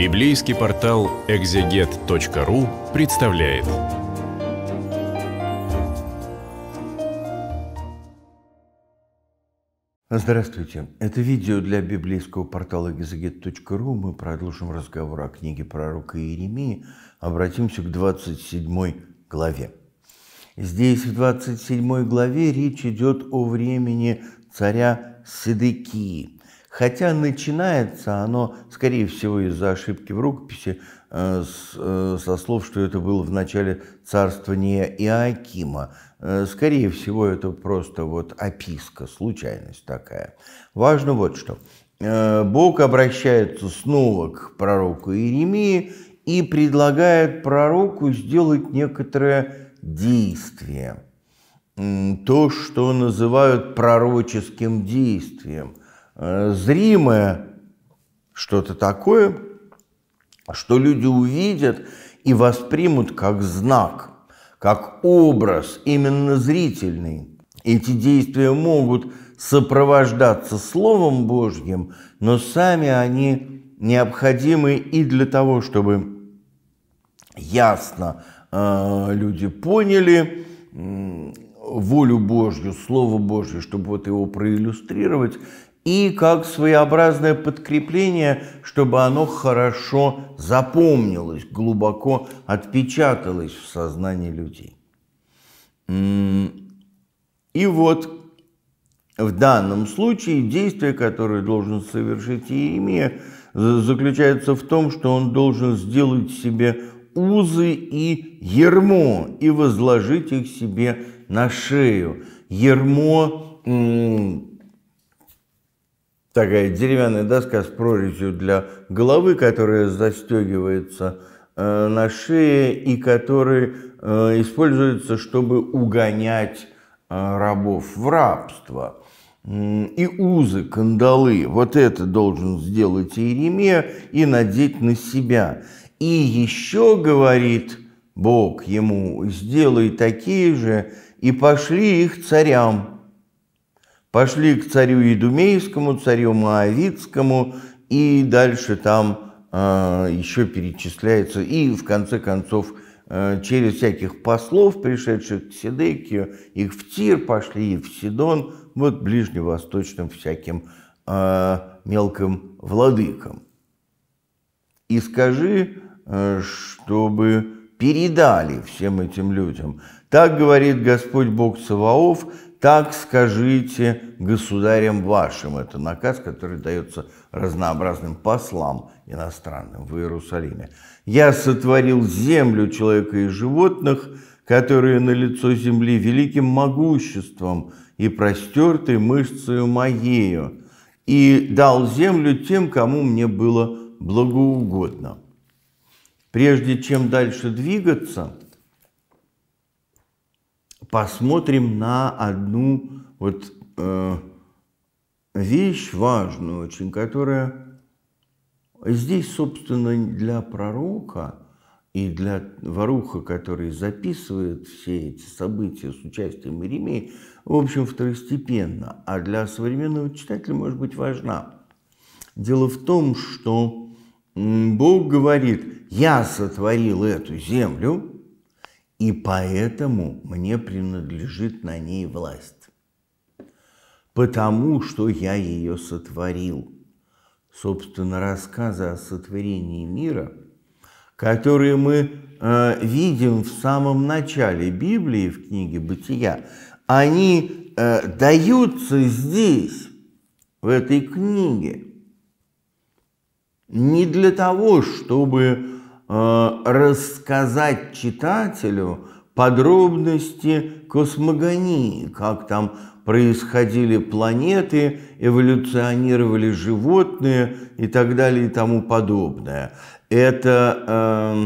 Библейский портал экзегет.ру представляет. Здравствуйте. Это видео для библейского портала экзегет.ру. Мы продолжим разговор о книге пророка Иеремии. Обратимся к 27 главе. Здесь в 27 главе речь идет о времени царя Седыкии – Хотя начинается оно, скорее всего, из-за ошибки в рукописи, э, э, со слов, что это было в начале царствования Иакима. Э, скорее всего, это просто вот описка, случайность такая. Важно вот что. Бог обращается снова к пророку Иеремии и предлагает пророку сделать некоторое действие. То, что называют пророческим действием. Э, зримое, что-то такое, что люди увидят и воспримут как знак, как образ, именно зрительный. Эти действия могут сопровождаться Словом Божьим, но сами они необходимы и для того, чтобы ясно э, люди поняли э, волю Божью, Слово Божье, чтобы вот его проиллюстрировать, и как своеобразное подкрепление, чтобы оно хорошо запомнилось, глубоко отпечаталось в сознании людей. И вот в данном случае действие, которое должен совершить Иеремия, заключается в том, что он должен сделать себе узы и ермо и возложить их себе на шею. Ермо такая деревянная доска с прорезью для головы, которая застегивается э, на шее и который э, используется, чтобы угонять э, рабов в рабство. И узы, кандалы, вот это должен сделать Иеремия и надеть на себя. И еще, говорит Бог ему, сделай такие же, и пошли их царям, пошли к царю Едумейскому, царю Моавицкому, и дальше там э, а, еще перечисляется, и в конце концов э, через всяких послов, пришедших к Сидекию, их в Тир пошли, и в Сидон, вот ближневосточным всяким э, мелким владыкам. И скажи, э, чтобы передали всем этим людям. Так говорит Господь Бог Саваоф, так скажите государям вашим. Это наказ, который дается разнообразным послам иностранным в Иерусалиме. Я сотворил землю человека и животных, которые на лицо земли великим могуществом и простертой мышцей моею, и дал землю тем, кому мне было благоугодно. Прежде чем дальше двигаться – посмотрим на одну вот э, вещь важную очень, которая здесь, собственно, для пророка и для воруха, который записывает все эти события с участием Иеремии, в общем, второстепенно, а для современного читателя может быть важна. Дело в том, что Бог говорит, я сотворил эту землю – и поэтому мне принадлежит на ней власть. Потому что я ее сотворил. Собственно, рассказы о сотворении мира, которые мы э, видим в самом начале Библии, в книге Бытия, они э, даются здесь, в этой книге, не для того, чтобы Э, рассказать читателю подробности космогонии, как там происходили планеты, эволюционировали животные и так далее и тому подобное. Это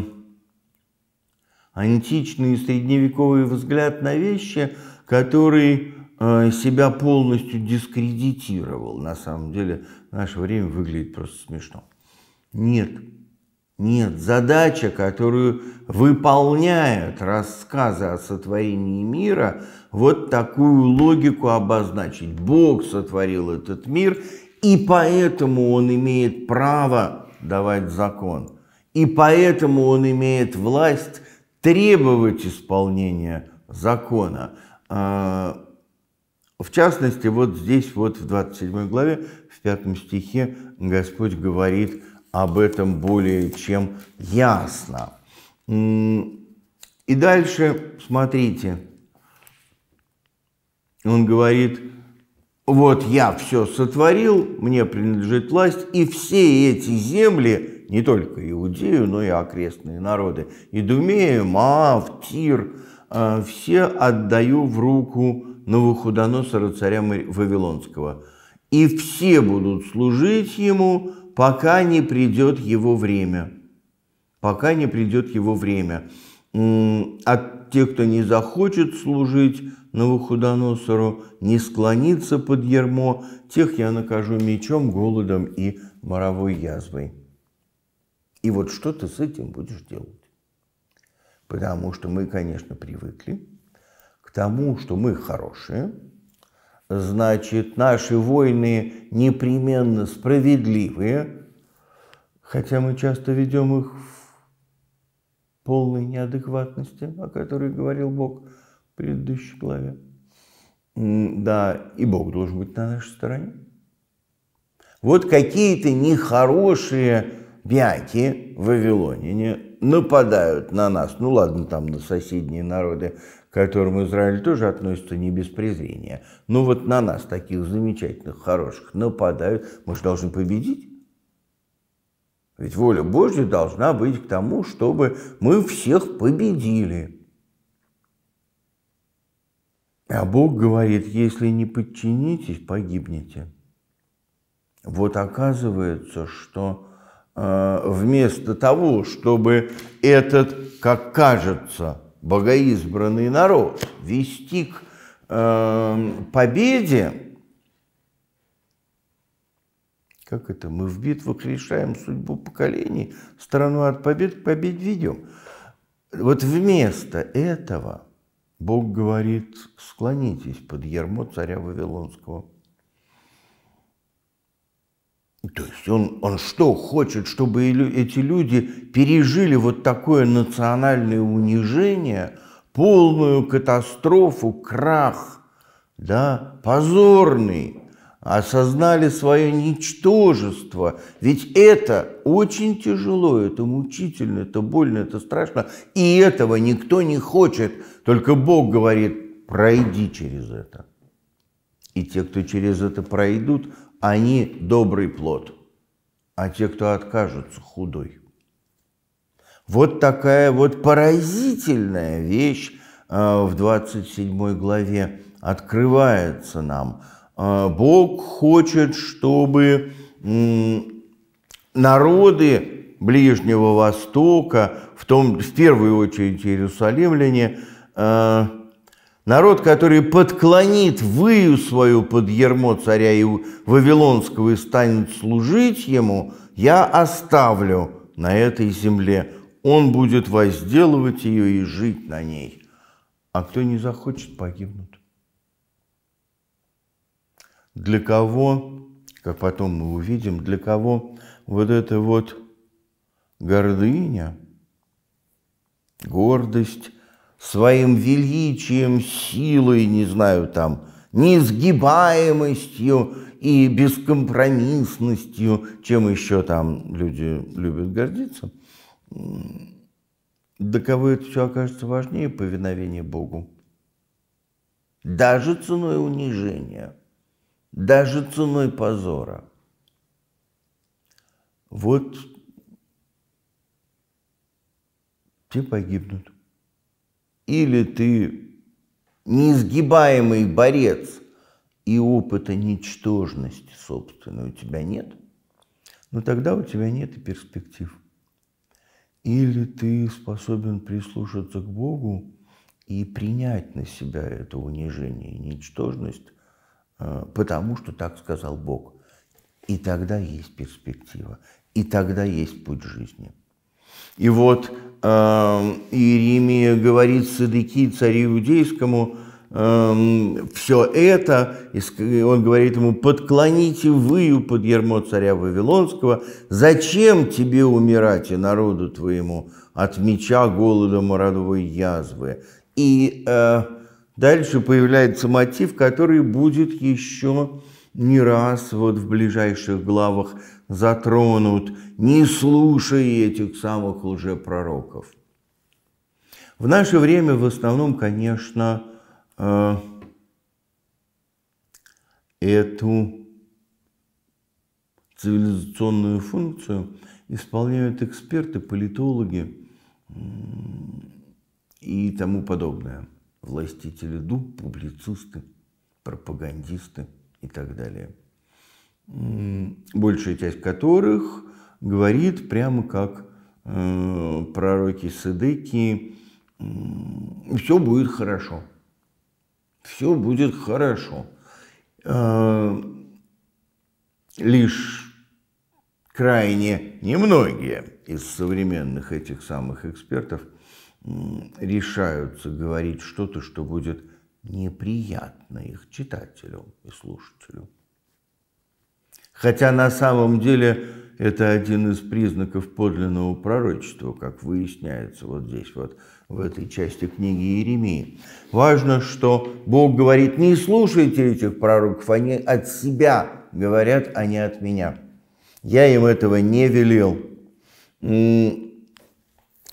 э, античный и средневековый взгляд на вещи, который э, себя полностью дискредитировал. На самом деле, в наше время выглядит просто смешно. Нет, нет, задача, которую выполняют рассказы о сотворении мира, вот такую логику обозначить. Бог сотворил этот мир, и поэтому он имеет право давать закон. И поэтому он имеет власть требовать исполнения закона. А, в частности, вот здесь, вот в 27 главе, в 5 стихе Господь говорит – об этом более чем ясно. И дальше, смотрите, он говорит, вот я все сотворил, мне принадлежит власть, и все эти земли, не только Иудею, но и окрестные народы, Идумея, Маав, Тир, э, все отдаю в руку Новохудоносора, царя Вавилонского. И все будут служить ему, пока не придет его время. Пока не придет его время. От тех, кто не захочет служить новохудоносору, не склонится под ермо, тех я накажу мечом, голодом и моровой язвой. И вот что ты с этим будешь делать? Потому что мы, конечно, привыкли к тому, что мы хорошие – значит, наши войны непременно справедливые, хотя мы часто ведем их в полной неадекватности, о которой говорил Бог в предыдущей главе. Да, и Бог должен быть на нашей стороне. Вот какие-то нехорошие бяки в Вавилоне нападают на нас, ну ладно, там на соседние народы, которому Израиль тоже относится не без презрения. Ну вот на нас, таких замечательных, хороших, нападают. Мы же должны победить. Ведь воля Божья должна быть к тому, чтобы мы всех победили. А Бог говорит, если не подчинитесь, погибнете. Вот оказывается, что э, вместо того, чтобы этот, как кажется, богоизбранный народ, вести к э, победе, как это, мы в битвах решаем судьбу поколений, страну от побед к победе ведем. Вот вместо этого Бог говорит, склонитесь под ермо царя Вавилонского. То есть он, он что, хочет, чтобы эти люди пережили вот такое национальное унижение, полную катастрофу, крах, да, позорный, осознали свое ничтожество. Ведь это очень тяжело, это мучительно, это больно, это страшно. И этого никто не хочет. Только Бог говорит, пройди через это. И те, кто через это пройдут, они добрый плод, а те, кто откажутся, худой. Вот такая вот поразительная вещь э, в 27 главе открывается нам. Э, Бог хочет, чтобы народы Ближнего Востока, в, том, в первую очередь иерусалимляне, э, Народ, который подклонит выю свою под ермо царя и Вавилонского и станет служить ему, я оставлю на этой земле. Он будет возделывать ее и жить на ней. А кто не захочет, погибнут. Для кого, как потом мы увидим, для кого вот эта вот гордыня, гордость – своим величием, силой, не знаю, там, неизгибаемостью и бескомпромиссностью, чем еще там люди любят гордиться, для кого это все окажется важнее повиновение Богу. Даже ценой унижения, даже ценой позора. Вот те погибнут. Или ты неизгибаемый борец, и опыта ничтожности собственной у тебя нет, но ну тогда у тебя нет и перспектив. Или ты способен прислушаться к Богу и принять на себя это унижение и ничтожность, э, потому что так сказал Бог. И тогда есть перспектива, и тогда есть путь жизни. И вот э, Иеремия говорит Садыки, царю иудейскому, э, эм, все это, и он говорит ему, подклоните вы под ермо царя Вавилонского, зачем тебе умирать и народу твоему от меча, голода, мородовой язвы? И э, дальше появляется мотив, который будет еще не раз вот в ближайших главах затронут, не слушай этих самых лжепророков. В наше время в основном, конечно, э, эту цивилизационную функцию исполняют эксперты, политологи и тому подобное. Властители дух, публицисты, пропагандисты – и так далее. Большая часть которых говорит прямо как э, пророки Сыдыки, э, все будет хорошо. Все будет хорошо. Э, лишь крайне немногие из современных этих самых экспертов решаются говорить что-то, что будет неприятно их читателю и слушателю. Хотя на самом деле это один из признаков подлинного пророчества, как выясняется вот здесь, вот в этой части книги Иеремии. Важно, что Бог говорит, не слушайте этих пророков, они от себя говорят, а не от меня. Я им этого не велел.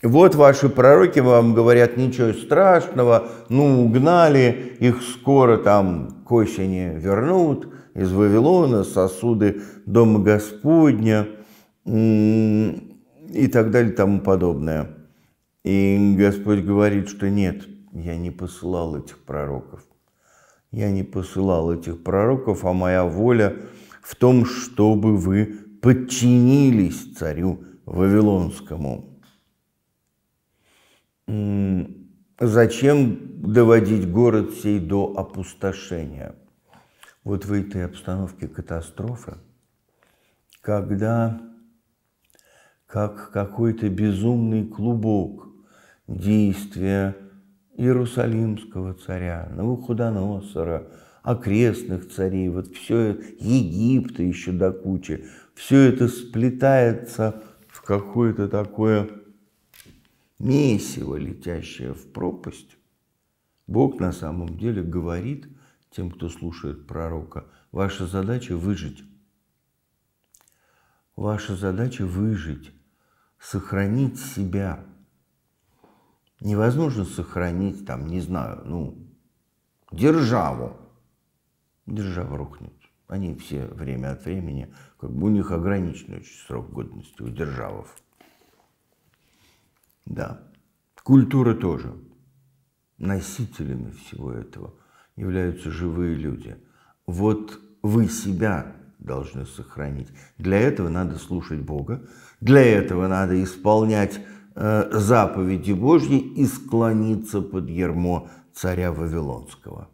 Вот ваши пророки вам говорят, ничего страшного, ну, угнали, их скоро там к осени вернут из Вавилона, сосуды Дома Господня и так далее, тому подобное. И Господь говорит, что нет, я не посылал этих пророков. Я не посылал этих пророков, а моя воля в том, чтобы вы подчинились царю Вавилонскому зачем доводить город сей до опустошения? Вот в этой обстановке катастрофы, когда как какой-то безумный клубок действия Иерусалимского царя, Навуходоносора, окрестных царей, вот все это, Египта еще до кучи, все это сплетается в какое-то такое месиво, летящее в пропасть, Бог на самом деле говорит тем, кто слушает пророка, ваша задача выжить. Ваша задача выжить, сохранить себя. Невозможно сохранить, там, не знаю, ну, державу. Держава рухнет. Они все время от времени, как бы у них ограниченный срок годности у державов да. Культура тоже. Носителями всего этого являются живые люди. Вот вы себя должны сохранить. Для этого надо слушать Бога, для этого надо исполнять э, заповеди Божьи и склониться под ермо царя Вавилонского.